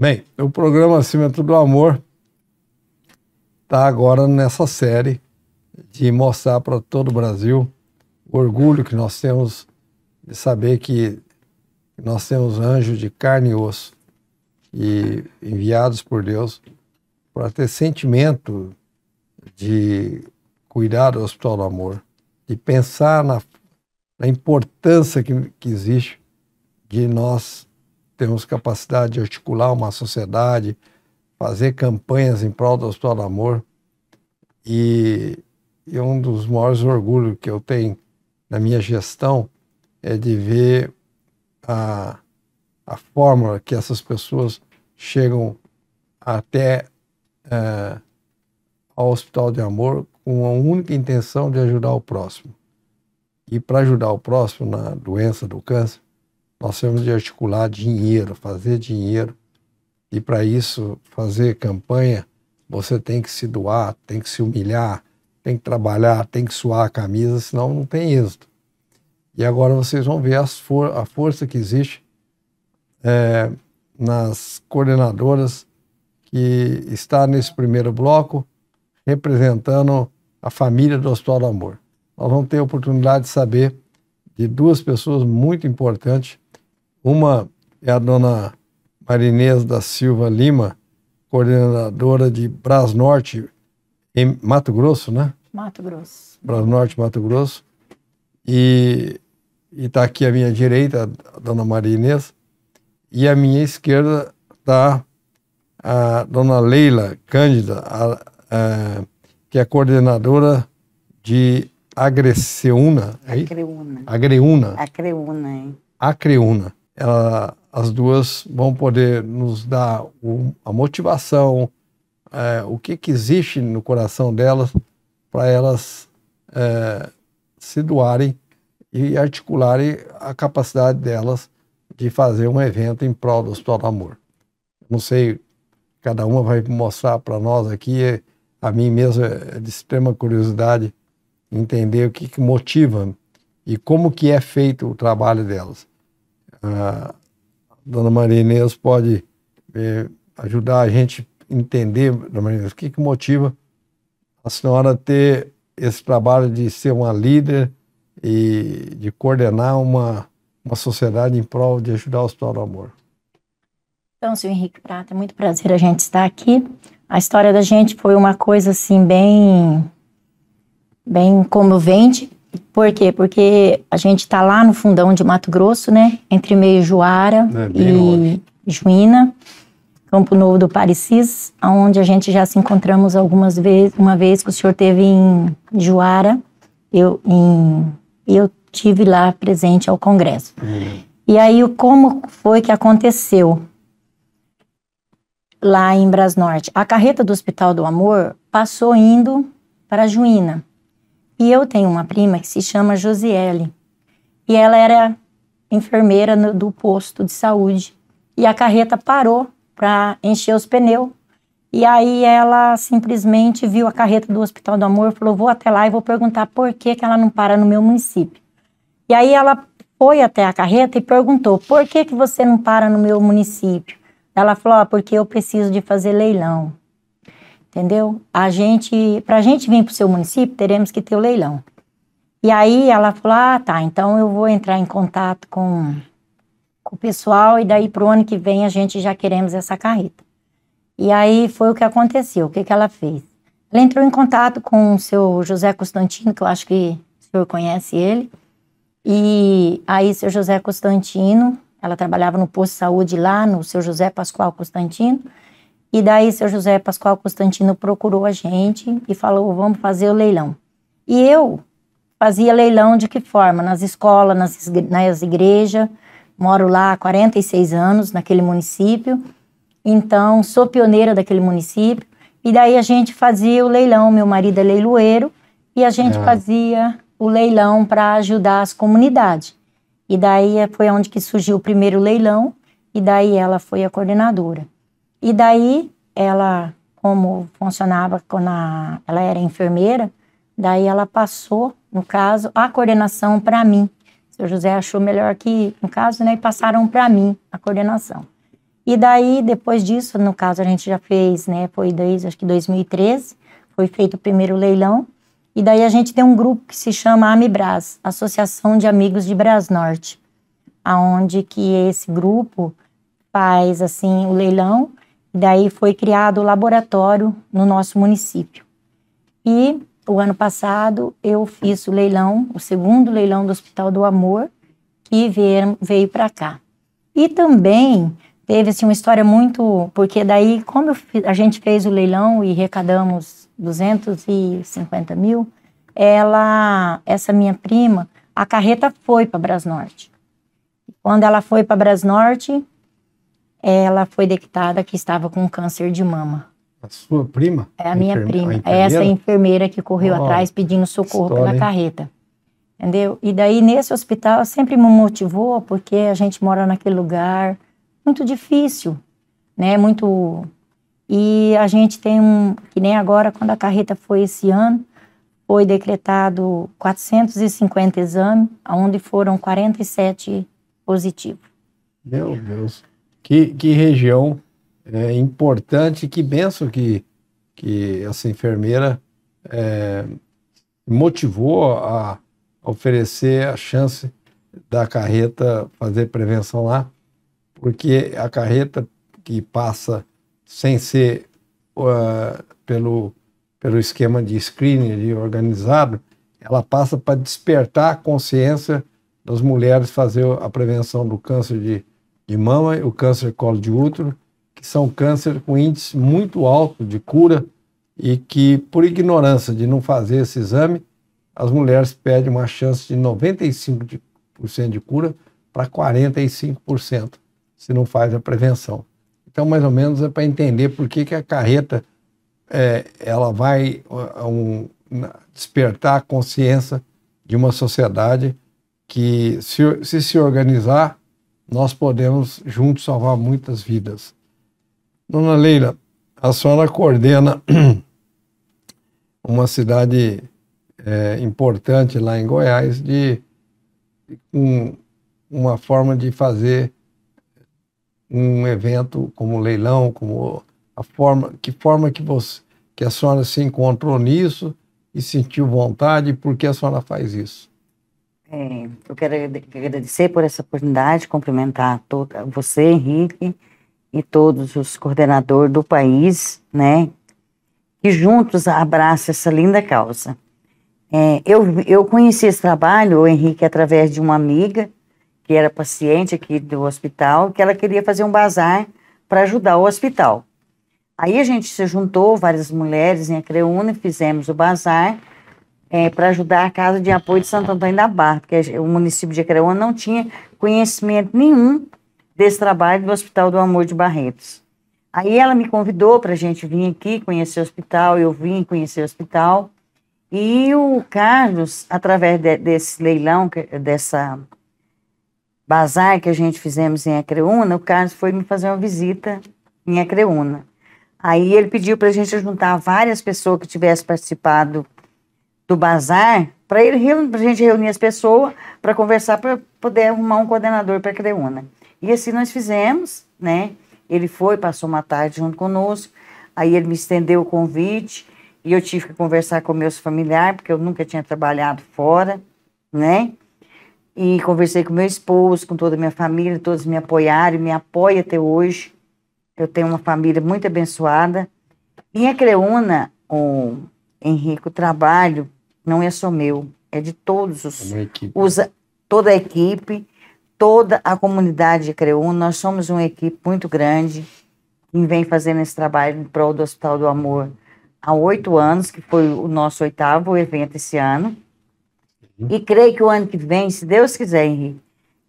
Bem, o programa Cimento do Amor está agora nessa série de mostrar para todo o Brasil o orgulho que nós temos de saber que nós temos anjos de carne e osso e enviados por Deus para ter sentimento de cuidar do Hospital do Amor, de pensar na, na importância que, que existe de nós temos capacidade de articular uma sociedade, fazer campanhas em prol do Hospital do Amor. E, e é um dos maiores orgulhos que eu tenho na minha gestão é de ver a, a fórmula que essas pessoas chegam até uh, ao Hospital de Amor com a única intenção de ajudar o próximo. E para ajudar o próximo na doença do câncer, nós temos de articular dinheiro, fazer dinheiro. E para isso, fazer campanha, você tem que se doar, tem que se humilhar, tem que trabalhar, tem que suar a camisa, senão não tem êxito. E agora vocês vão ver for a força que existe é, nas coordenadoras que está nesse primeiro bloco representando a família do Hospital do Amor. Nós vamos ter a oportunidade de saber de duas pessoas muito importantes uma é a dona Marinês da Silva Lima, coordenadora de norte em Mato Grosso, né? Mato Grosso. norte Mato Grosso. E está aqui à minha direita a dona Marinês. E à minha esquerda está a dona Leila Cândida, a, a, é, que é coordenadora de Agreceuna. É Acreuna. Acreuna. Acreuna, hein? Acreuna ela, as duas vão poder nos dar o, a motivação, é, o que, que existe no coração delas para elas é, se doarem e articularem a capacidade delas de fazer um evento em prol do Hospital do Amor. Não sei, cada uma vai mostrar para nós aqui, é, a mim mesmo é, é de extrema curiosidade entender o que, que motiva e como que é feito o trabalho delas a dona Maria Inês pode eh, ajudar a gente entender, dona Maria Inês, o que, que motiva a senhora ter esse trabalho de ser uma líder e de coordenar uma, uma sociedade em prol de ajudar o Hospital do Amor. Então, senhor Henrique Prata, é muito prazer a gente estar aqui. A história da gente foi uma coisa assim bem bem comovente, por quê? Porque a gente está lá no fundão de Mato Grosso, né? Entre meio Juara é, e longe. Juína, Campo Novo do Parecis, onde a gente já se encontramos algumas vezes. Uma vez que o senhor teve em Juara, eu em, eu tive lá presente ao Congresso. Hum. E aí, como foi que aconteceu? lá em Brasnorte. A carreta do Hospital do Amor passou indo para Juína. E eu tenho uma prima que se chama Josiele. E ela era enfermeira no, do posto de saúde. E a carreta parou para encher os pneus. E aí ela simplesmente viu a carreta do Hospital do Amor, falou: "Vou até lá e vou perguntar por que que ela não para no meu município". E aí ela foi até a carreta e perguntou: "Por que que você não para no meu município?". Ela falou: ah, "Porque eu preciso de fazer leilão" entendeu? A gente, para a gente vir para o seu município, teremos que ter o leilão. E aí ela falou, ah, tá, então eu vou entrar em contato com, com o pessoal e daí para o ano que vem a gente já queremos essa carreta. E aí foi o que aconteceu, o que, que ela fez? Ela entrou em contato com o seu José Constantino, que eu acho que o senhor conhece ele, e aí seu José Constantino, ela trabalhava no posto de saúde lá, no seu José Pascoal Constantino, e daí seu José Pascoal Constantino procurou a gente e falou: vamos fazer o leilão. E eu fazia leilão de que forma? Nas escolas, nas, nas igrejas. Moro lá há 46 anos, naquele município. Então, sou pioneira daquele município. E daí a gente fazia o leilão. Meu marido é leiloeiro. E a gente ah. fazia o leilão para ajudar as comunidades. E daí é, foi onde que surgiu o primeiro leilão. E daí ela foi a coordenadora. E daí ela, como funcionava quando a, ela era enfermeira, daí ela passou, no caso, a coordenação para mim. O seu José achou melhor que, no caso, né, e passaram para mim a coordenação. E daí, depois disso, no caso, a gente já fez, né, foi desde, acho que 2013, foi feito o primeiro leilão, e daí a gente tem um grupo que se chama AmiBras, Associação de Amigos de Norte aonde que esse grupo faz, assim, o leilão, Daí foi criado o laboratório no nosso município. E o ano passado eu fiz o leilão, o segundo leilão do Hospital do Amor, que veio, veio para cá. E também teve assim, uma história muito. Porque daí, como fiz, a gente fez o leilão e arrecadamos 250 mil, ela, essa minha prima, a carreta foi para Brasnorte. Quando ela foi para Brasnorte, ela foi detectada que estava com câncer de mama. A sua prima? É a minha Enferme... prima. A é Essa enfermeira que correu oh, atrás pedindo socorro história, pela carreta. Entendeu? E daí nesse hospital sempre me motivou porque a gente mora naquele lugar muito difícil, né? Muito e a gente tem um que nem agora quando a carreta foi esse ano foi decretado 450 exames, onde foram 47 positivos. Meu Deus. Que, que região é, importante, que benção que, que essa enfermeira é, motivou a oferecer a chance da carreta fazer prevenção lá, porque a carreta que passa sem ser uh, pelo, pelo esquema de screening ali organizado, ela passa para despertar a consciência das mulheres fazer a prevenção do câncer de de mama e o câncer colo de útero, que são câncer com índice muito alto de cura e que, por ignorância de não fazer esse exame, as mulheres perdem uma chance de 95% de cura para 45% se não faz a prevenção. Então, mais ou menos, é para entender por que, que a carreta é, ela vai é, um, despertar a consciência de uma sociedade que, se se, se organizar, nós podemos juntos salvar muitas vidas. Dona Leila, a senhora coordena uma cidade é, importante lá em Goiás de um, uma forma de fazer um evento como leilão, como a forma, que forma que você que a senhora se encontrou nisso e sentiu vontade, por que a senhora faz isso? É, eu quero agradecer por essa oportunidade, cumprimentar toda, você, Henrique, e todos os coordenadores do país, né, que juntos abraçam essa linda causa. É, eu, eu conheci esse trabalho, o Henrique, através de uma amiga, que era paciente aqui do hospital, que ela queria fazer um bazar para ajudar o hospital. Aí a gente se juntou, várias mulheres em Acreúna, fizemos o bazar, é, para ajudar a Casa de Apoio de Santo Antônio da Barra, porque o município de Acreona não tinha conhecimento nenhum desse trabalho do Hospital do Amor de Barretos. Aí ela me convidou para a gente vir aqui conhecer o hospital, eu vim conhecer o hospital. E o Carlos, através de, desse leilão, dessa bazar que a gente fizemos em Acreúna, o Carlos foi me fazer uma visita em Acreúna. Aí ele pediu para a gente juntar várias pessoas que tivessem participado do bazar para ele pra gente reunir as pessoas para conversar para poder arrumar um coordenador para a Creuna. E assim nós fizemos, né? Ele foi, passou uma tarde junto conosco, aí ele me estendeu o convite e eu tive que conversar com meus familiares, porque eu nunca tinha trabalhado fora, né? E conversei com meu esposo, com toda a minha família, todos me apoiaram e me apoiam até hoje. Eu tenho uma família muito abençoada. E a Creuna, o Henrique, o trabalho não é só meu, é de todos os, é né? toda a equipe, toda a comunidade de Creúna. Nós somos uma equipe muito grande que vem fazendo esse trabalho em prol do Hospital do Amor há oito anos, que foi o nosso oitavo evento esse ano. Uhum. E creio que o ano que vem, se Deus quiser, Henrique,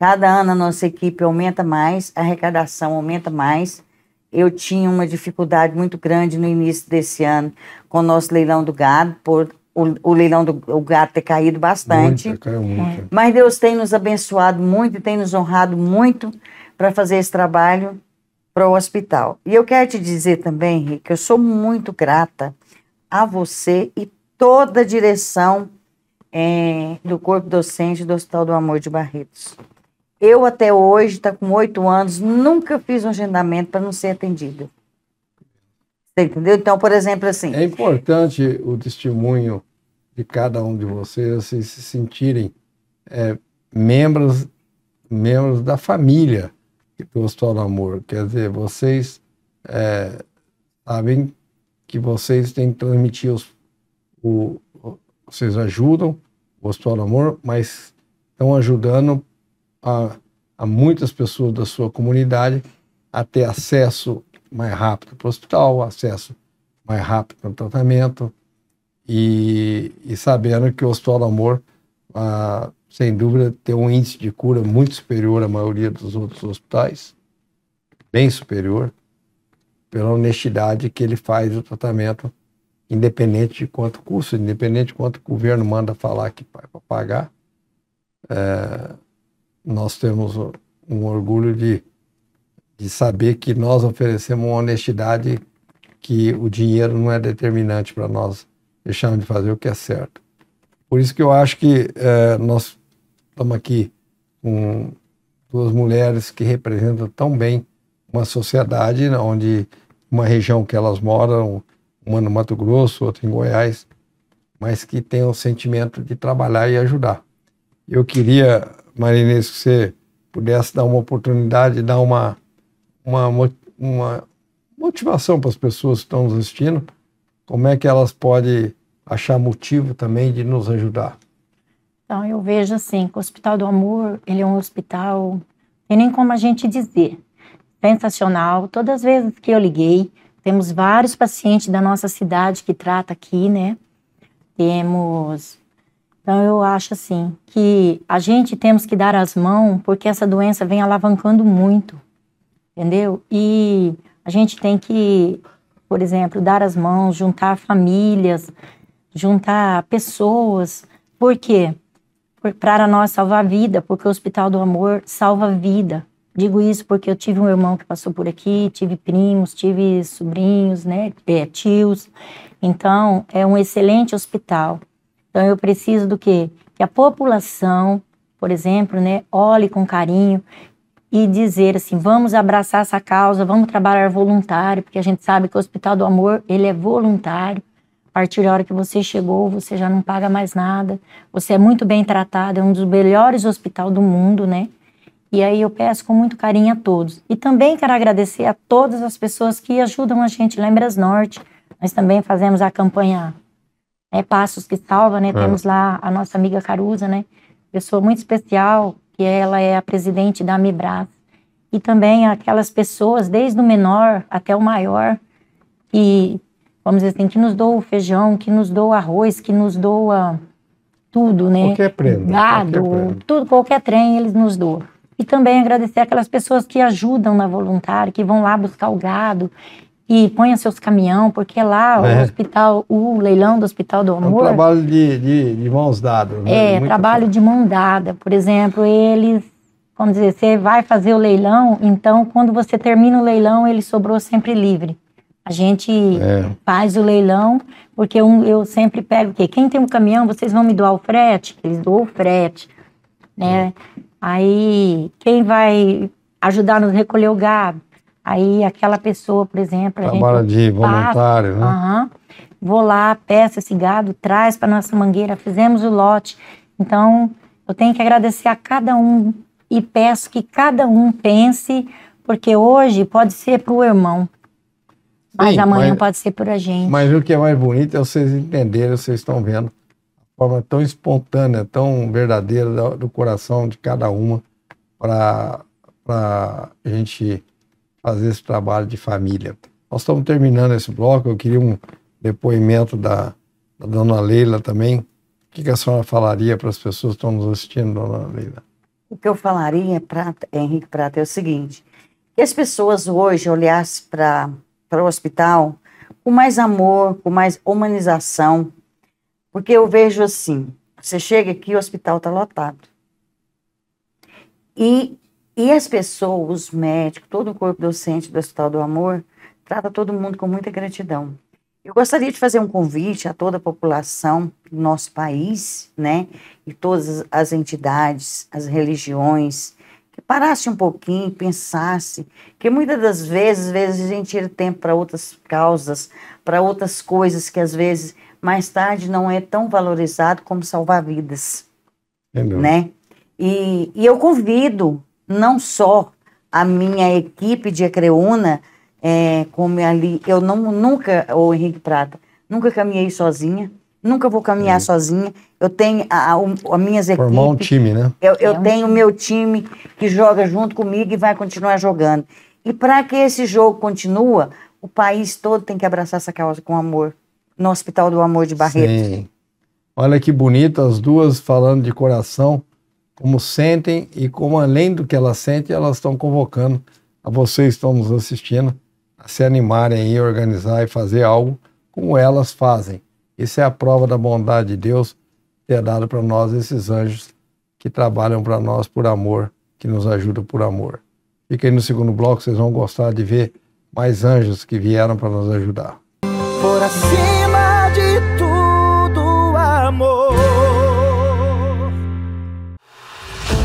cada ano a nossa equipe aumenta mais, a arrecadação aumenta mais. Eu tinha uma dificuldade muito grande no início desse ano com o nosso leilão do gado, por o, o, leilão do o gato ter caído bastante. caiu é. Mas Deus tem nos abençoado muito e tem nos honrado muito para fazer esse trabalho para o hospital. E eu quero te dizer também, Henrique, que eu sou muito grata a você e toda a direção é, do corpo docente do Hospital do Amor de Barretos. Eu até hoje, está com oito anos, nunca fiz um agendamento para não ser atendido. Você entendeu? Então, por exemplo, assim. É importante o testemunho de cada um de vocês assim, se sentirem é, membros, membros da família do Hospital Amor. Quer dizer, vocês é, sabem que vocês têm que transmitir os, o, vocês ajudam o Hospital Amor, mas estão ajudando a, a muitas pessoas da sua comunidade a ter acesso mais rápido para o hospital, acesso mais rápido ao tratamento, e, e sabendo que o Hospital do Amor, ah, sem dúvida, tem um índice de cura muito superior à maioria dos outros hospitais, bem superior, pela honestidade que ele faz o tratamento, independente de quanto custa, independente de quanto o governo manda falar que vai pagar. É, nós temos um orgulho de, de saber que nós oferecemos uma honestidade que o dinheiro não é determinante para nós deixando de fazer o que é certo. Por isso que eu acho que é, nós estamos aqui com duas mulheres que representam tão bem uma sociedade onde uma região que elas moram, uma no Mato Grosso, outra em Goiás, mas que tem o sentimento de trabalhar e ajudar. Eu queria, Marinês, que você pudesse dar uma oportunidade, dar uma, uma, uma motivação para as pessoas que estão nos assistindo, como é que elas podem achar motivo também de nos ajudar? Então, eu vejo assim, que o Hospital do Amor, ele é um hospital, tem nem como a gente dizer, sensacional. Todas as vezes que eu liguei, temos vários pacientes da nossa cidade que trata aqui, né? Temos... Então, eu acho assim, que a gente temos que dar as mãos, porque essa doença vem alavancando muito, entendeu? E a gente tem que por exemplo, dar as mãos, juntar famílias, juntar pessoas. Por quê? Para nós salvar a vida, porque o Hospital do Amor salva a vida. Digo isso porque eu tive um irmão que passou por aqui, tive primos, tive sobrinhos, né, é, tios. Então, é um excelente hospital. Então, eu preciso do quê? Que a população, por exemplo, né, olhe com carinho, e dizer assim, vamos abraçar essa causa, vamos trabalhar voluntário, porque a gente sabe que o Hospital do Amor, ele é voluntário. A partir da hora que você chegou, você já não paga mais nada. Você é muito bem tratado, é um dos melhores hospitais do mundo, né? E aí eu peço com muito carinho a todos. E também quero agradecer a todas as pessoas que ajudam a gente lembras Norte. Nós também fazemos a campanha né, Passos que Salva, né? É. Temos lá a nossa amiga Caruza, né? Pessoa muito especial, que ela é a presidente da Amibras, e também aquelas pessoas, desde o menor até o maior, que, vamos dizer assim, que nos doa o feijão, que nos doa arroz, que nos doa tudo, né? Qualquer prenda. Gado, qualquer prenda. tudo, qualquer trem eles nos doam. E também agradecer aquelas pessoas que ajudam na voluntária, que vão lá buscar o gado, e ponha seus caminhão, porque lá é. o hospital, o leilão do Hospital do Amor. É um trabalho de, de, de mãos dadas. Né? É, Muito trabalho de mão dada. Por exemplo, eles, vamos dizer, você vai fazer o leilão, então quando você termina o leilão, ele sobrou sempre livre. A gente é. faz o leilão, porque eu, eu sempre pego o quê? Quem tem um caminhão, vocês vão me doar o frete? Eles doam o frete, né? Aí, quem vai ajudar a nos recolher o gado? Aí aquela pessoa, por exemplo, a trabalha de voluntário, né? Uhum, vou lá, peça esse gado, traz para nossa mangueira, fizemos o lote. Então, eu tenho que agradecer a cada um e peço que cada um pense, porque hoje pode ser para o irmão, mas Sim, amanhã mas, pode ser para a gente. Mas o que é mais bonito é vocês entenderem, vocês estão vendo, a forma tão espontânea, tão verdadeira do, do coração de cada uma para a gente fazer esse trabalho de família. Nós estamos terminando esse bloco, eu queria um depoimento da, da dona Leila também. O que, que a senhora falaria para as pessoas que estão nos assistindo, dona Leila? O que eu falaria, Prata, Henrique Prata, é o seguinte: que as pessoas hoje olhassem para o hospital com mais amor, com mais humanização, porque eu vejo assim: você chega aqui, o hospital está lotado. E e as pessoas, os médicos, todo o corpo docente do Hospital do Amor, trata todo mundo com muita gratidão. Eu gostaria de fazer um convite a toda a população do nosso país, né, e todas as entidades, as religiões, que parasse um pouquinho, pensasse, que muitas das vezes, às vezes a gente tira tempo para outras causas, para outras coisas que às vezes mais tarde não é tão valorizado como salvar vidas, é né? E, e eu convido não só a minha equipe de Acreúna, é, como ali, eu não, nunca, o Henrique Prata, nunca caminhei sozinha, nunca vou caminhar uhum. sozinha. Eu tenho a, a, a minhas Formar equipes. Formar um time, né? Eu, eu é tenho o meu time que joga junto comigo e vai continuar jogando. E para que esse jogo continue, o país todo tem que abraçar essa causa com amor. No Hospital do Amor de Barretos. Sim. Olha que bonita as duas falando de coração como sentem e como além do que elas sentem, elas estão convocando a vocês que estão nos assistindo a se animarem e organizar e fazer algo como elas fazem. Isso é a prova da bondade de Deus ter dado para nós esses anjos que trabalham para nós por amor, que nos ajudam por amor. Fiquem no segundo bloco, vocês vão gostar de ver mais anjos que vieram para nos ajudar. Por acima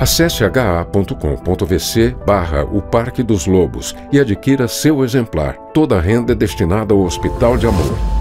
Acesse ha.com.vc barra o Parque dos Lobos e adquira seu exemplar. Toda a renda é destinada ao Hospital de Amor.